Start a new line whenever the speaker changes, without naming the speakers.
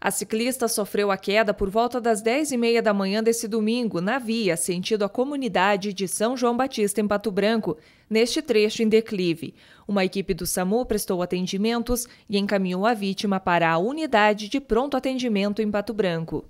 A ciclista sofreu a queda por volta das 10h30 da manhã desse domingo, na via, sentido a comunidade de São João Batista, em Pato Branco, neste trecho em declive. Uma equipe do SAMU prestou atendimentos e encaminhou a vítima para a unidade de pronto atendimento em Pato Branco.